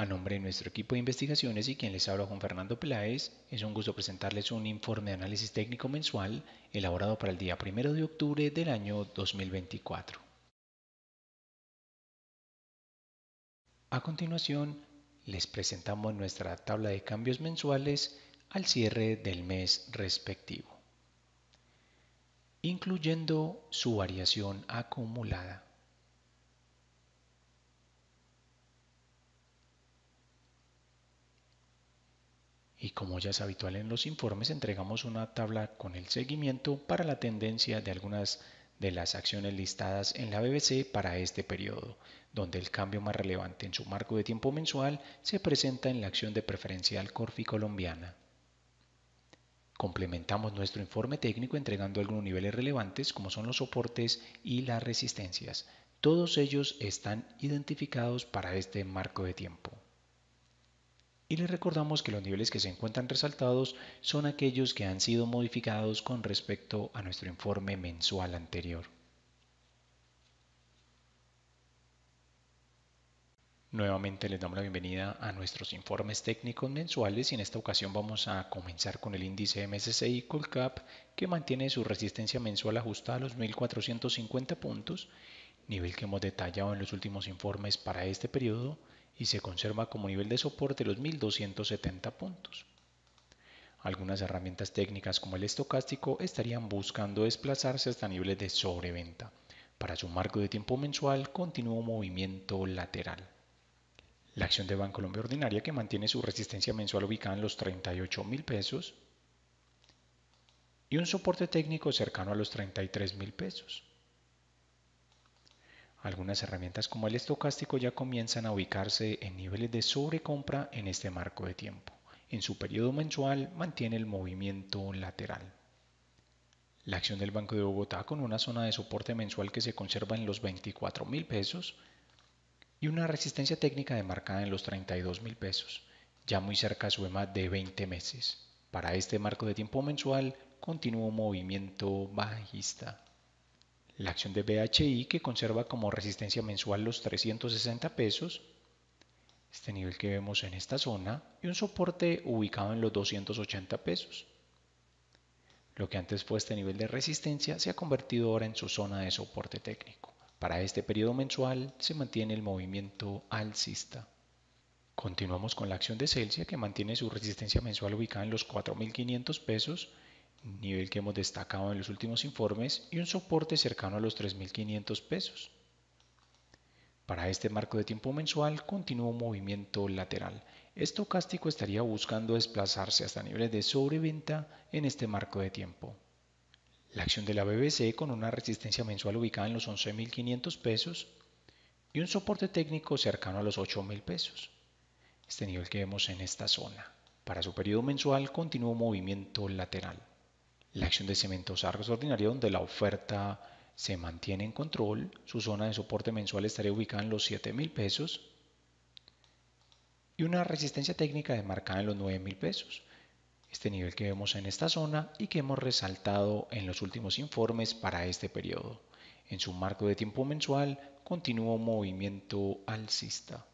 A nombre de nuestro equipo de investigaciones y quien les habla Juan Fernando Peláez, es un gusto presentarles un informe de análisis técnico mensual elaborado para el día 1 de octubre del año 2024. A continuación, les presentamos nuestra tabla de cambios mensuales al cierre del mes respectivo, incluyendo su variación acumulada. y como ya es habitual en los informes, entregamos una tabla con el seguimiento para la tendencia de algunas de las acciones listadas en la BBC para este periodo, donde el cambio más relevante en su marco de tiempo mensual se presenta en la acción de preferencial Corfi colombiana. Complementamos nuestro informe técnico entregando algunos niveles relevantes como son los soportes y las resistencias. Todos ellos están identificados para este marco de tiempo y les recordamos que los niveles que se encuentran resaltados son aquellos que han sido modificados con respecto a nuestro informe mensual anterior. Nuevamente les damos la bienvenida a nuestros informes técnicos mensuales y en esta ocasión vamos a comenzar con el índice MSCI Colcap que mantiene su resistencia mensual ajustada a los 1450 puntos, nivel que hemos detallado en los últimos informes para este periodo, y se conserva como nivel de soporte los 1270 puntos. Algunas herramientas técnicas como el estocástico estarían buscando desplazarse hasta niveles de sobreventa para su marco de tiempo mensual continuo movimiento lateral. La acción de banco colombia Ordinaria que mantiene su resistencia mensual ubicada en los 38 mil pesos y un soporte técnico cercano a los 33 mil pesos. Algunas herramientas como el estocástico ya comienzan a ubicarse en niveles de sobrecompra en este marco de tiempo. En su periodo mensual mantiene el movimiento lateral. La acción del Banco de Bogotá con una zona de soporte mensual que se conserva en los 24 mil pesos y una resistencia técnica demarcada en los 32 mil pesos, ya muy cerca a su EMA de 20 meses. Para este marco de tiempo mensual, un movimiento bajista la acción de BHI que conserva como resistencia mensual los 360 pesos, este nivel que vemos en esta zona, y un soporte ubicado en los 280 pesos. Lo que antes fue este nivel de resistencia se ha convertido ahora en su zona de soporte técnico. Para este periodo mensual se mantiene el movimiento alcista. Continuamos con la acción de Celsius que mantiene su resistencia mensual ubicada en los 4.500 pesos nivel que hemos destacado en los últimos informes, y un soporte cercano a los 3.500 pesos. Para este marco de tiempo mensual continúa un movimiento lateral. Estocástico estaría buscando desplazarse hasta niveles de sobreventa en este marco de tiempo. La acción de la BBC con una resistencia mensual ubicada en los 11.500 pesos y un soporte técnico cercano a los 8.000 pesos. Este nivel que vemos en esta zona. Para su periodo mensual continúa un movimiento lateral la acción de cementos argos ordinaria donde la oferta se mantiene en control, su zona de soporte mensual estaría ubicada en los 7.000 pesos y una resistencia técnica desmarcada en los 9 mil pesos. Este nivel que vemos en esta zona y que hemos resaltado en los últimos informes para este periodo. En su marco de tiempo mensual continuó un movimiento alcista.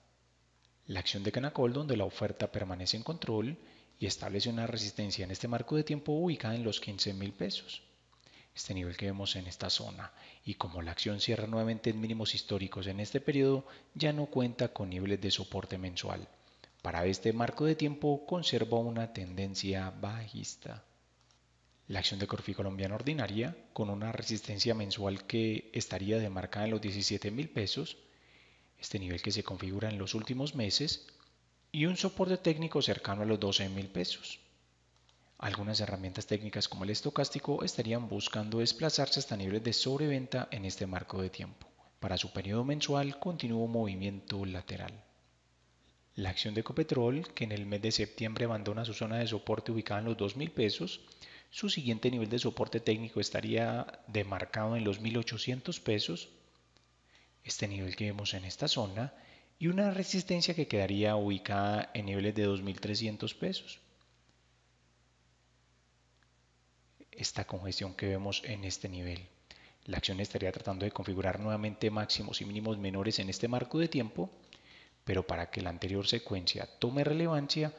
La acción de Canacol donde la oferta permanece en control y establece una resistencia en este marco de tiempo ubicada en los 15 mil pesos. Este nivel que vemos en esta zona y como la acción cierra nuevamente en mínimos históricos en este periodo, ya no cuenta con niveles de soporte mensual. Para este marco de tiempo conserva una tendencia bajista. La acción de Corfi Colombiana Ordinaria, con una resistencia mensual que estaría demarcada en los 17 mil pesos, este nivel que se configura en los últimos meses, y un soporte técnico cercano a los 12 mil pesos. Algunas herramientas técnicas como el estocástico estarían buscando desplazarse hasta niveles de sobreventa en este marco de tiempo, para su periodo mensual continuo movimiento lateral. La acción de Ecopetrol, que en el mes de septiembre abandona su zona de soporte ubicada en los 2.000 pesos, su siguiente nivel de soporte técnico estaría demarcado en los 1.800 pesos. Este nivel que vemos en esta zona y una resistencia que quedaría ubicada en niveles de 2.300 pesos. Esta congestión que vemos en este nivel. La acción estaría tratando de configurar nuevamente máximos y mínimos menores en este marco de tiempo, pero para que la anterior secuencia tome relevancia,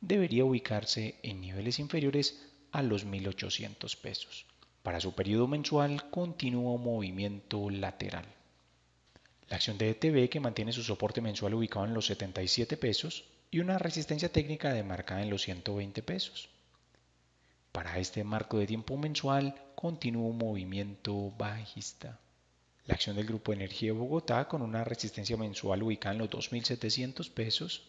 debería ubicarse en niveles inferiores a los 1.800 pesos. Para su periodo mensual continuo movimiento lateral. La acción de ETB que mantiene su soporte mensual ubicado en los 77 pesos y una resistencia técnica demarcada en los 120 pesos. Para este marco de tiempo mensual, continúa un movimiento bajista. La acción del Grupo Energía de Bogotá con una resistencia mensual ubicada en los 2.700 pesos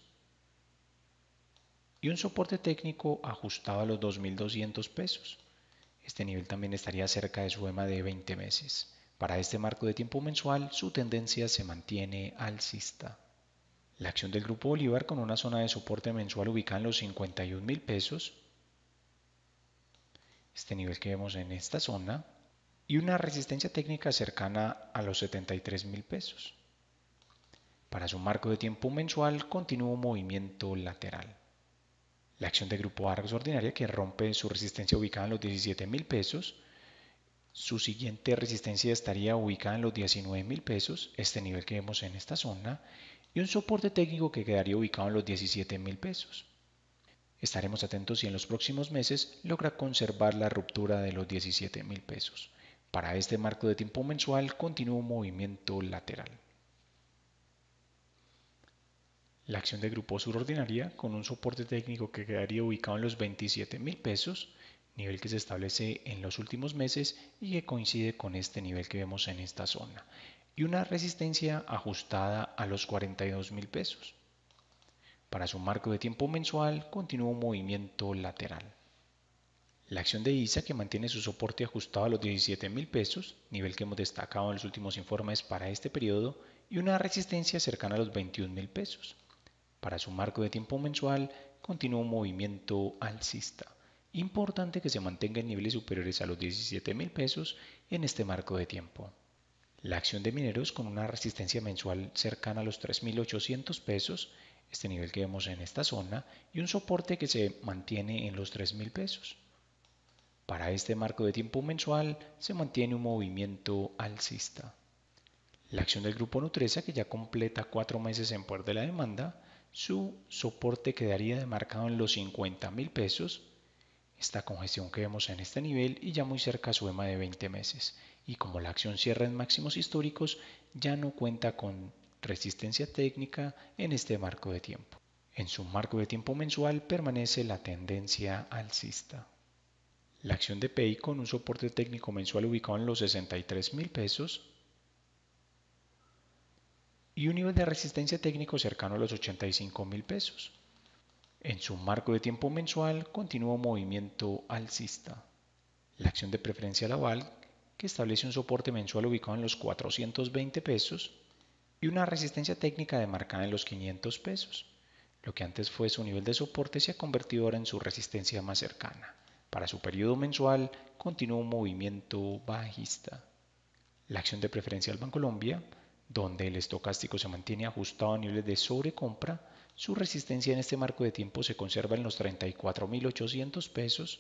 y un soporte técnico ajustado a los 2.200 pesos. Este nivel también estaría cerca de su EMA de 20 meses. Para este marco de tiempo mensual, su tendencia se mantiene alcista. La acción del Grupo Bolívar con una zona de soporte mensual ubicada en los 51 mil pesos, este nivel que vemos en esta zona, y una resistencia técnica cercana a los 73 mil pesos. Para su marco de tiempo mensual, continúa un movimiento lateral. La acción del Grupo Argos Ordinaria que rompe su resistencia ubicada en los 17 mil pesos, su siguiente resistencia estaría ubicada en los 19 pesos, este nivel que vemos en esta zona, y un soporte técnico que quedaría ubicado en los 17 pesos. Estaremos atentos si en los próximos meses logra conservar la ruptura de los 17 pesos. Para este marco de tiempo mensual continúa un movimiento lateral. La acción de grupo surordinaria con un soporte técnico que quedaría ubicado en los 27 pesos nivel que se establece en los últimos meses y que coincide con este nivel que vemos en esta zona, y una resistencia ajustada a los 42 mil pesos. Para su marco de tiempo mensual continúa un movimiento lateral. La acción de ISA que mantiene su soporte ajustado a los 17 mil pesos, nivel que hemos destacado en los últimos informes para este periodo, y una resistencia cercana a los 21 mil pesos. Para su marco de tiempo mensual continúa un movimiento alcista Importante que se mantenga en niveles superiores a los 17 mil pesos en este marco de tiempo. La acción de mineros con una resistencia mensual cercana a los 3.800 pesos, este nivel que vemos en esta zona, y un soporte que se mantiene en los 3.000 pesos. Para este marco de tiempo mensual se mantiene un movimiento alcista. La acción del grupo Nutresa, que ya completa cuatro meses en poder de la demanda, su soporte quedaría demarcado en los 50 mil pesos esta congestión que vemos en este nivel y ya muy cerca suema su EMA de 20 meses. Y como la acción cierra en máximos históricos, ya no cuenta con resistencia técnica en este marco de tiempo. En su marco de tiempo mensual permanece la tendencia alcista. La acción de PI con un soporte técnico mensual ubicado en los 63 mil pesos y un nivel de resistencia técnico cercano a los 85 mil pesos. En su marco de tiempo mensual, continuó movimiento alcista. La acción de preferencia Laval, que establece un soporte mensual ubicado en los 420 pesos y una resistencia técnica demarcada en los 500 pesos. Lo que antes fue su nivel de soporte se ha convertido ahora en su resistencia más cercana. Para su periodo mensual, continuó un movimiento bajista. La acción de preferencia al Colombia, donde el estocástico se mantiene ajustado a niveles de sobrecompra, su resistencia en este marco de tiempo se conserva en los 34.800 pesos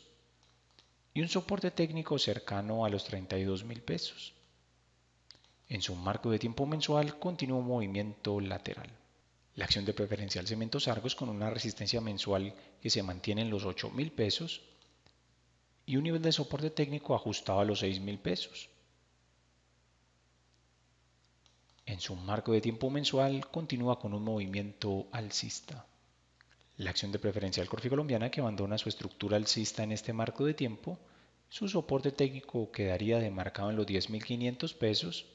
y un soporte técnico cercano a los 32.000 pesos. En su marco de tiempo mensual continúa un movimiento lateral. La acción de preferencial Cementos Argos con una resistencia mensual que se mantiene en los 8.000 pesos y un nivel de soporte técnico ajustado a los 6.000 pesos. en su marco de tiempo mensual continúa con un movimiento alcista. La acción de Preferencia del Corfi Colombiana que abandona su estructura alcista en este marco de tiempo, su soporte técnico quedaría demarcado en los 10.500 pesos,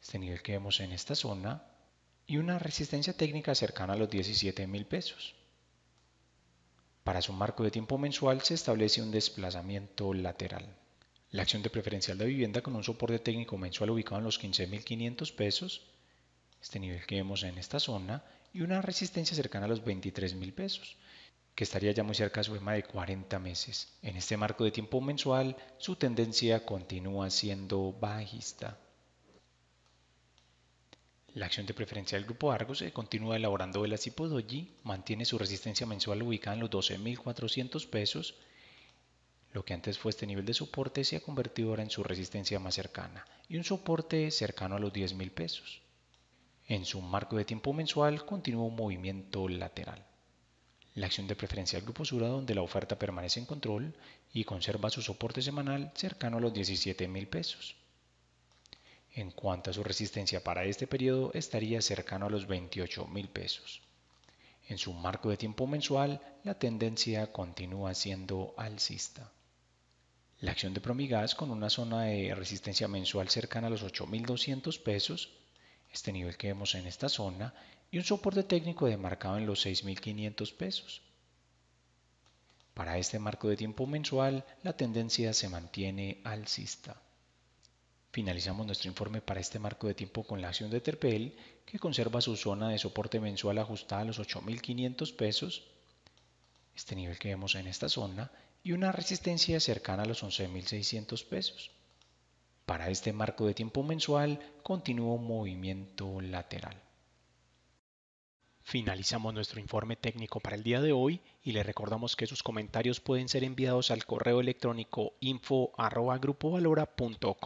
este nivel que vemos en esta zona, y una resistencia técnica cercana a los 17.000 pesos. Para su marco de tiempo mensual se establece un desplazamiento lateral. La acción de preferencial de vivienda con un soporte técnico mensual ubicado en los 15.500 pesos, este nivel que vemos en esta zona, y una resistencia cercana a los 23.000 pesos, que estaría ya muy cerca a su EMA de 40 meses. En este marco de tiempo mensual, su tendencia continúa siendo bajista. La acción de Preferencial del grupo Argos se continúa elaborando velas tipo doji, mantiene su resistencia mensual ubicada en los 12.400 pesos lo que antes fue este nivel de soporte se ha convertido ahora en su resistencia más cercana y un soporte cercano a los 10 mil pesos. En su marco de tiempo mensual continúa un movimiento lateral. La acción de preferencia del grupo Sura donde la oferta permanece en control y conserva su soporte semanal cercano a los 17 mil pesos. En cuanto a su resistencia para este periodo estaría cercano a los 28 mil pesos. En su marco de tiempo mensual la tendencia continúa siendo alcista. La acción de Promigas con una zona de resistencia mensual cercana a los 8.200 pesos, este nivel que vemos en esta zona, y un soporte técnico demarcado en los 6.500 pesos. Para este marco de tiempo mensual, la tendencia se mantiene alcista. Finalizamos nuestro informe para este marco de tiempo con la acción de Terpel, que conserva su zona de soporte mensual ajustada a los 8.500 pesos, este nivel que vemos en esta zona, y una resistencia cercana a los 11.600 pesos. Para este marco de tiempo mensual, un movimiento lateral. Finalizamos nuestro informe técnico para el día de hoy y le recordamos que sus comentarios pueden ser enviados al correo electrónico info.grupovalora.com.co.